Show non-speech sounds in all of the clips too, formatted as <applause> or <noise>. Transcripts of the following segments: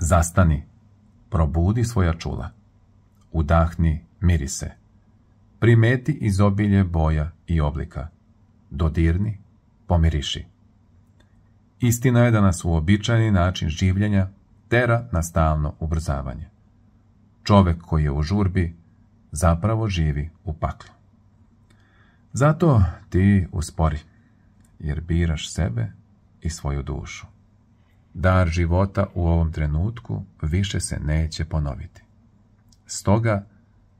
Zastani, probudi svoja čula, udahni miri se, primeti izobilje boja i oblika, dodirni, pomiriši. Istina je da nas uobičajeni način življenja tera na stalno ubrzavanje. Čovek koji je u žurbi zapravo živi u paklu. Zato ti uspori, jer biraš sebe i svoju dušu dar života u ovom trenutku više se neće ponoviti. Stoga,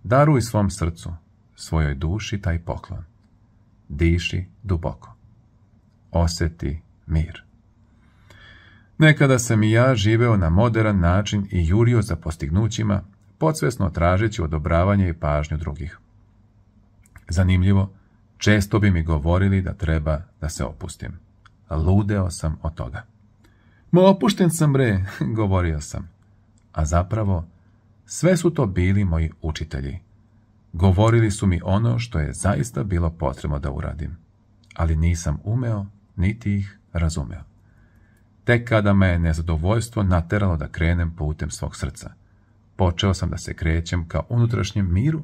daruj svom srcu, svojoj duši taj poklon. Diši duboko. Osjeti mir. Nekada sam i ja živeo na moderan način i jurio za postignućima, podsvesno tražeći odobravanje i pažnju drugih. Zanimljivo, često bi mi govorili da treba da se opustim. Ludeo sam od toga. Ma opušten sam re, <laughs> govorio sam. A zapravo, sve su to bili moji učitelji. Govorili su mi ono što je zaista bilo potrebno da uradim. Ali nisam umeo, niti ih razumeo. Tek kada me je nezadovoljstvo nateralo da krenem putem svog srca. Počeo sam da se krećem ka unutrašnjem miru,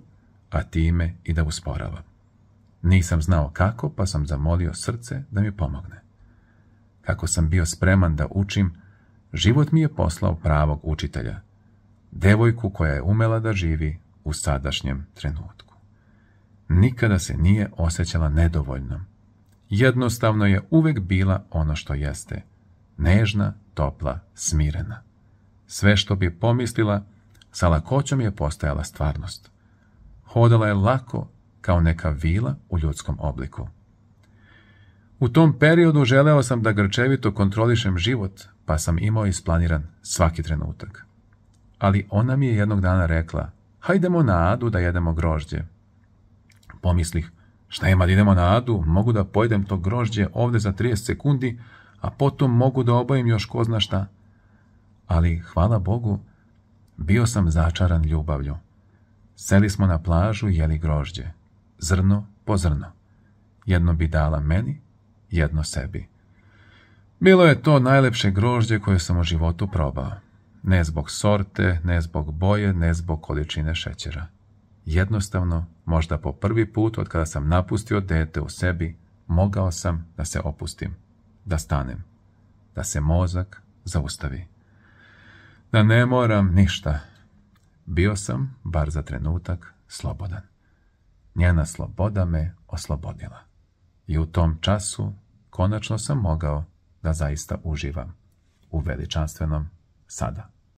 a time i da usporavam. Nisam znao kako, pa sam zamolio srce da mi pomogne kako sam bio spreman da učim, život mi je poslao pravog učitelja, devojku koja je umela da živi u sadašnjem trenutku. Nikada se nije osjećala nedovoljno. Jednostavno je uvek bila ono što jeste, nežna, topla, smirena. Sve što bi pomislila, sa lakoćom je postajala stvarnost. Hodala je lako, kao neka vila u ljudskom obliku. U tom periodu želeo sam da grčevito kontrolišem život, pa sam imao isplaniran svaki trenutak. Ali ona mi je jednog dana rekla, hajdemo na adu da jedemo grožđe. Pomislih, šta ima da idemo na adu, mogu da pojedem to grožđe ovde za 30 sekundi, a potom mogu da obojim još ko zna šta. Ali, hvala Bogu, bio sam začaran ljubavlju. Seli smo na plažu i jeli grožđe, zrno po zrno. Jedno bi dala meni, jedno sebi. Bilo je to najlepše grožđe koje sam u životu probao. Ne zbog sorte, ne zbog boje, ne zbog količine šećera. Jednostavno, možda po prvi put od kada sam napustio dete u sebi, mogao sam da se opustim, da stanem, da se mozak zaustavi. Da ne moram ništa. Bio sam, bar za trenutak, slobodan. Njena sloboda me oslobodila. I u tom času konačno sam mogao da zaista uživam u veličanstvenom sada.